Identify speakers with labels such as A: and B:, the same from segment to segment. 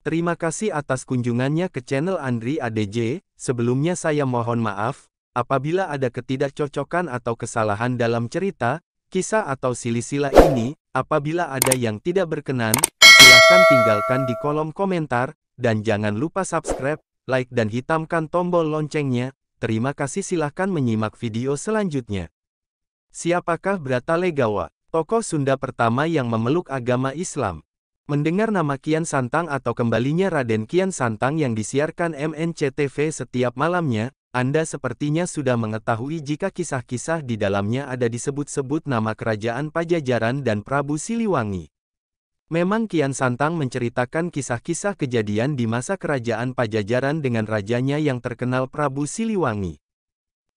A: Terima kasih atas kunjungannya ke channel Andri ADJ, sebelumnya saya mohon maaf, apabila ada ketidakcocokan atau kesalahan dalam cerita, kisah atau silisila ini, apabila ada yang tidak berkenan, silahkan tinggalkan di kolom komentar, dan jangan lupa subscribe, like dan hitamkan tombol loncengnya, terima kasih silahkan menyimak video selanjutnya. Siapakah Brata Legawa, tokoh Sunda pertama yang memeluk agama Islam? Mendengar nama Kian Santang atau kembalinya Raden Kian Santang yang disiarkan MNCTV setiap malamnya, Anda sepertinya sudah mengetahui jika kisah-kisah di dalamnya ada disebut-sebut nama kerajaan Pajajaran dan Prabu Siliwangi. Memang Kian Santang menceritakan kisah-kisah kejadian di masa kerajaan Pajajaran dengan rajanya yang terkenal Prabu Siliwangi.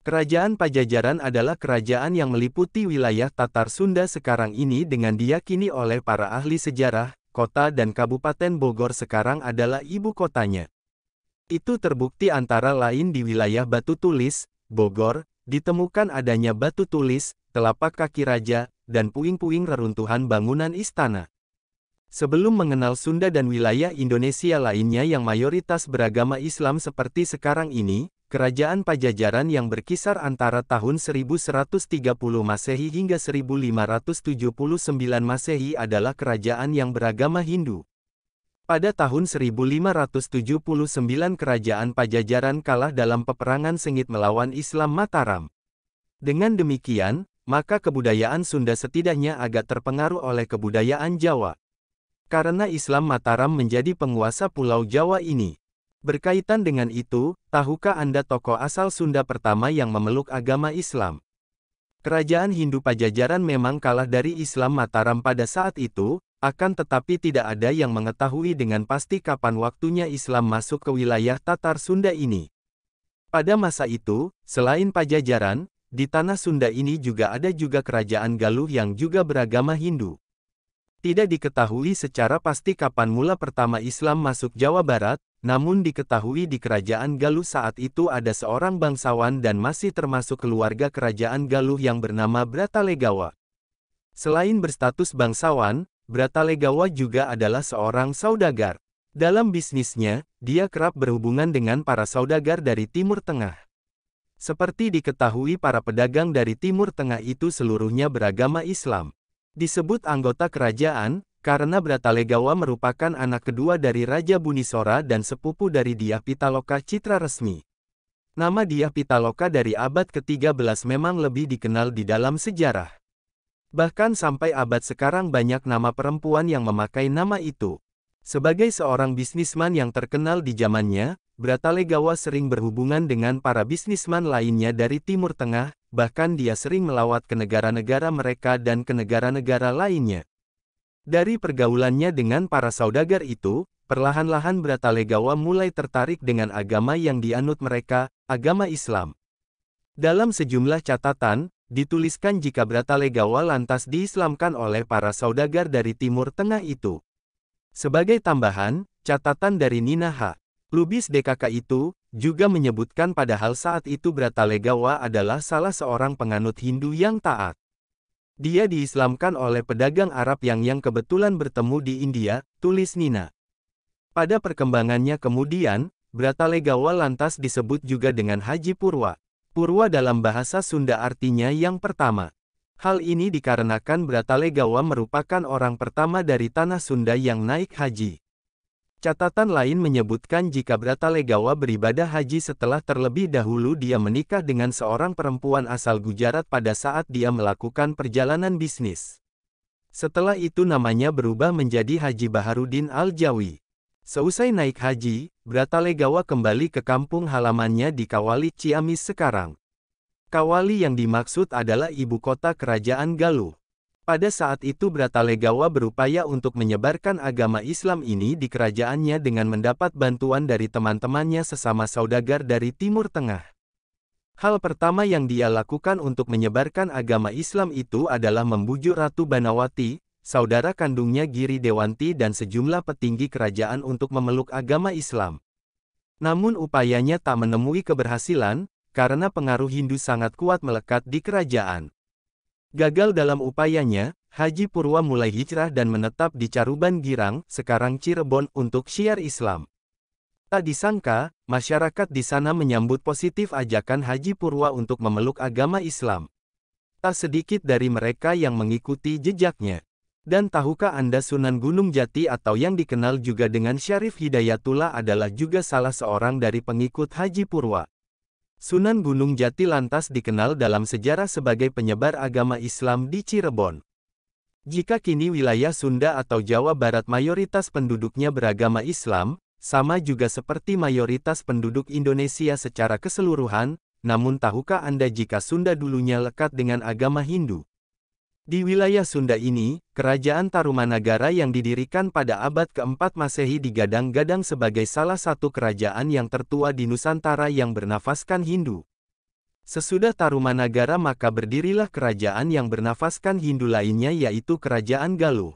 A: Kerajaan Pajajaran adalah kerajaan yang meliputi wilayah Tatar Sunda sekarang ini dengan diyakini oleh para ahli sejarah, kota dan Kabupaten Bogor sekarang adalah ibu kotanya. Itu terbukti antara lain di wilayah Batu Tulis, Bogor, ditemukan adanya batu tulis, telapak kaki raja, dan puing-puing reruntuhan bangunan istana. Sebelum mengenal Sunda dan wilayah Indonesia lainnya yang mayoritas beragama Islam seperti sekarang ini, Kerajaan Pajajaran yang berkisar antara tahun 1130 Masehi hingga 1579 Masehi adalah kerajaan yang beragama Hindu. Pada tahun 1579 kerajaan Pajajaran kalah dalam peperangan sengit melawan Islam Mataram. Dengan demikian, maka kebudayaan Sunda setidaknya agak terpengaruh oleh kebudayaan Jawa. Karena Islam Mataram menjadi penguasa Pulau Jawa ini, Berkaitan dengan itu, tahukah Anda tokoh asal Sunda pertama yang memeluk agama Islam? Kerajaan Hindu Pajajaran memang kalah dari Islam Mataram pada saat itu, akan tetapi tidak ada yang mengetahui dengan pasti kapan waktunya Islam masuk ke wilayah Tatar Sunda ini. Pada masa itu, selain Pajajaran, di tanah Sunda ini juga ada juga kerajaan Galuh yang juga beragama Hindu. Tidak diketahui secara pasti kapan mula pertama Islam masuk Jawa Barat, namun diketahui di kerajaan Galuh saat itu ada seorang bangsawan dan masih termasuk keluarga kerajaan Galuh yang bernama Bratalegawa. Selain berstatus bangsawan, Bratalegawa juga adalah seorang saudagar. Dalam bisnisnya, dia kerap berhubungan dengan para saudagar dari Timur Tengah. Seperti diketahui para pedagang dari Timur Tengah itu seluruhnya beragama Islam. Disebut anggota kerajaan, karena Bratalegawa merupakan anak kedua dari Raja Bunisora dan sepupu dari Diah Pitaloka Citra Resmi. Nama Diah Pitaloka dari abad ke-13 memang lebih dikenal di dalam sejarah. Bahkan sampai abad sekarang banyak nama perempuan yang memakai nama itu. Sebagai seorang bisnisman yang terkenal di zamannya, Bratalegawa sering berhubungan dengan para bisnisman lainnya dari Timur Tengah, bahkan dia sering melawat ke negara-negara mereka dan ke negara-negara lainnya. Dari pergaulannya dengan para saudagar itu, perlahan-lahan Bratalegawa mulai tertarik dengan agama yang dianut mereka, agama Islam. Dalam sejumlah catatan, dituliskan jika Bratalegawa lantas diislamkan oleh para saudagar dari Timur Tengah itu. Sebagai tambahan, catatan dari Nina H. Lubis DKK itu, juga menyebutkan padahal saat itu Bratalegawa adalah salah seorang penganut Hindu yang taat. Dia diislamkan oleh pedagang Arab yang yang kebetulan bertemu di India, tulis Nina. Pada perkembangannya kemudian, Bratalegawa lantas disebut juga dengan Haji Purwa. Purwa dalam bahasa Sunda artinya yang pertama. Hal ini dikarenakan Bratalegawa merupakan orang pertama dari tanah Sunda yang naik haji. Catatan lain menyebutkan jika Bratalegawa beribadah haji setelah terlebih dahulu dia menikah dengan seorang perempuan asal Gujarat pada saat dia melakukan perjalanan bisnis. Setelah itu namanya berubah menjadi Haji Baharudin Al-Jawi. Seusai naik haji, Bratalegawa kembali ke kampung halamannya di Kawali Ciamis sekarang. Kawali yang dimaksud adalah ibu kota kerajaan Galuh. Pada saat itu Bratalegawa berupaya untuk menyebarkan agama Islam ini di kerajaannya dengan mendapat bantuan dari teman-temannya sesama saudagar dari Timur Tengah. Hal pertama yang dia lakukan untuk menyebarkan agama Islam itu adalah membujuk Ratu Banawati, saudara kandungnya Giri Dewanti dan sejumlah petinggi kerajaan untuk memeluk agama Islam. Namun upayanya tak menemui keberhasilan, karena pengaruh Hindu sangat kuat melekat di kerajaan. Gagal dalam upayanya, Haji Purwa mulai hijrah dan menetap di Caruban Girang, sekarang Cirebon, untuk syiar Islam. Tak disangka, masyarakat di sana menyambut positif ajakan Haji Purwa untuk memeluk agama Islam. Tak sedikit dari mereka yang mengikuti jejaknya. Dan tahukah Anda Sunan Gunung Jati atau yang dikenal juga dengan Syarif Hidayatullah adalah juga salah seorang dari pengikut Haji Purwa. Sunan Gunung Jati lantas dikenal dalam sejarah sebagai penyebar agama Islam di Cirebon. Jika kini wilayah Sunda atau Jawa Barat mayoritas penduduknya beragama Islam, sama juga seperti mayoritas penduduk Indonesia secara keseluruhan, namun tahukah Anda jika Sunda dulunya lekat dengan agama Hindu? Di wilayah Sunda ini, Kerajaan Tarumanagara yang didirikan pada abad keempat Masehi digadang-gadang sebagai salah satu kerajaan yang tertua di Nusantara yang bernafaskan Hindu. Sesudah Tarumanagara maka berdirilah kerajaan yang bernafaskan Hindu lainnya yaitu Kerajaan Galuh.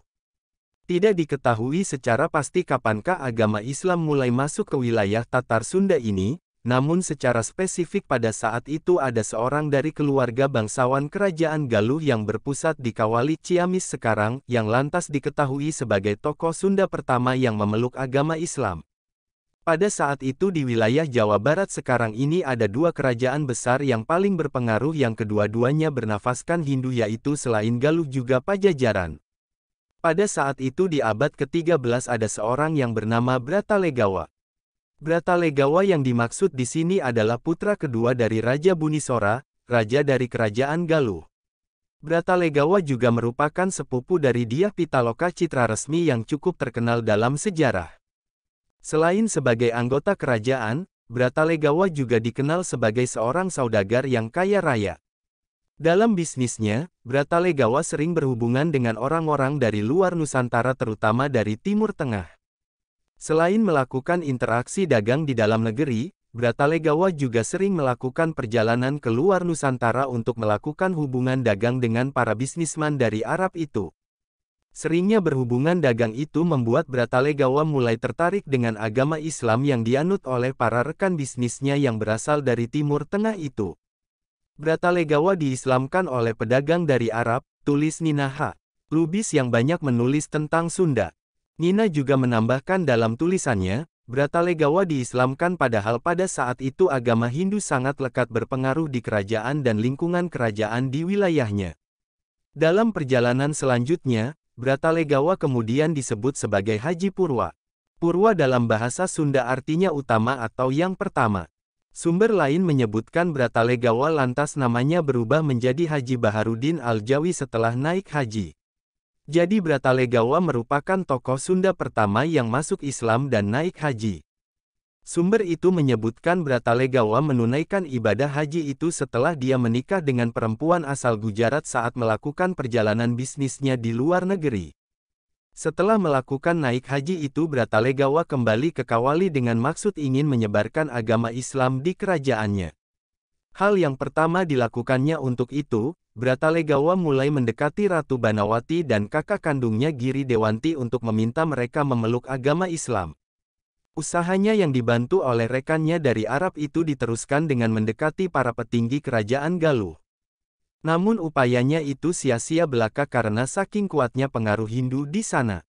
A: Tidak diketahui secara pasti kapankah agama Islam mulai masuk ke wilayah Tatar Sunda ini, namun secara spesifik pada saat itu ada seorang dari keluarga bangsawan kerajaan Galuh yang berpusat di Kawali Ciamis sekarang, yang lantas diketahui sebagai tokoh Sunda pertama yang memeluk agama Islam. Pada saat itu di wilayah Jawa Barat sekarang ini ada dua kerajaan besar yang paling berpengaruh yang kedua-duanya bernafaskan Hindu yaitu selain Galuh juga Pajajaran. Pada saat itu di abad ke-13 ada seorang yang bernama Brata Legawa. Bratalegawa yang dimaksud di sini adalah putra kedua dari Raja Bunisora, raja dari Kerajaan Galuh. Bratalegawa juga merupakan sepupu dari Diah Pitaloka citra resmi yang cukup terkenal dalam sejarah. Selain sebagai anggota kerajaan, Bratalegawa juga dikenal sebagai seorang saudagar yang kaya raya. Dalam bisnisnya, Bratalegawa sering berhubungan dengan orang-orang dari luar Nusantara terutama dari Timur Tengah. Selain melakukan interaksi dagang di dalam negeri, Bratalegawai juga sering melakukan perjalanan ke luar Nusantara untuk melakukan hubungan dagang dengan para bisnisman dari Arab itu. Seringnya berhubungan dagang itu membuat Bratalegawai mulai tertarik dengan agama Islam yang dianut oleh para rekan bisnisnya yang berasal dari Timur Tengah itu. Bratalegawai diislamkan oleh pedagang dari Arab, tulis Ninaha, Lubis yang banyak menulis tentang Sunda. Nina juga menambahkan dalam tulisannya, Bratalegawa diislamkan padahal pada saat itu agama Hindu sangat lekat berpengaruh di kerajaan dan lingkungan kerajaan di wilayahnya. Dalam perjalanan selanjutnya, Bratalegawa kemudian disebut sebagai Haji Purwa. Purwa dalam bahasa Sunda artinya utama atau yang pertama. Sumber lain menyebutkan Bratalegawa lantas namanya berubah menjadi Haji Baharudin Al-Jawi setelah naik haji. Jadi Bratalegawa merupakan tokoh Sunda pertama yang masuk Islam dan naik haji. Sumber itu menyebutkan Bratalegawa menunaikan ibadah haji itu setelah dia menikah dengan perempuan asal Gujarat saat melakukan perjalanan bisnisnya di luar negeri. Setelah melakukan naik haji itu Bratalegawa kembali ke Kawali dengan maksud ingin menyebarkan agama Islam di kerajaannya. Hal yang pertama dilakukannya untuk itu, Bratalegawa mulai mendekati Ratu Banawati dan kakak kandungnya Giri Dewanti untuk meminta mereka memeluk agama Islam. Usahanya yang dibantu oleh rekannya dari Arab itu diteruskan dengan mendekati para petinggi kerajaan Galuh. Namun upayanya itu sia-sia belaka karena saking kuatnya pengaruh Hindu di sana.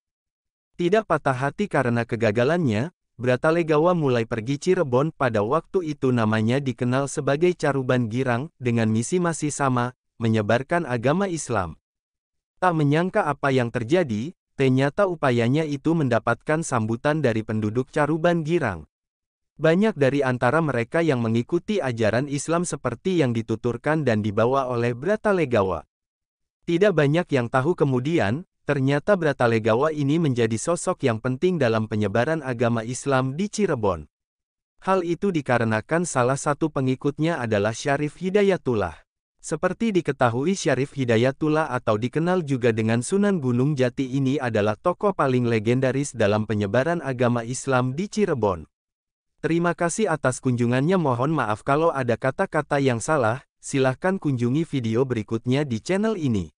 A: Tidak patah hati karena kegagalannya, Bratalegawa mulai pergi Cirebon pada waktu itu namanya dikenal sebagai Caruban Girang, dengan misi masih sama, menyebarkan agama Islam. Tak menyangka apa yang terjadi, ternyata upayanya itu mendapatkan sambutan dari penduduk Caruban Girang. Banyak dari antara mereka yang mengikuti ajaran Islam seperti yang dituturkan dan dibawa oleh Bratalegawa. Tidak banyak yang tahu kemudian, ternyata Bratalegawa ini menjadi sosok yang penting dalam penyebaran agama Islam di Cirebon. Hal itu dikarenakan salah satu pengikutnya adalah Syarif Hidayatullah. Seperti diketahui Syarif Hidayatullah atau dikenal juga dengan Sunan Gunung Jati ini adalah tokoh paling legendaris dalam penyebaran agama Islam di Cirebon. Terima kasih atas kunjungannya mohon maaf kalau ada kata-kata yang salah, silahkan kunjungi video berikutnya di channel ini.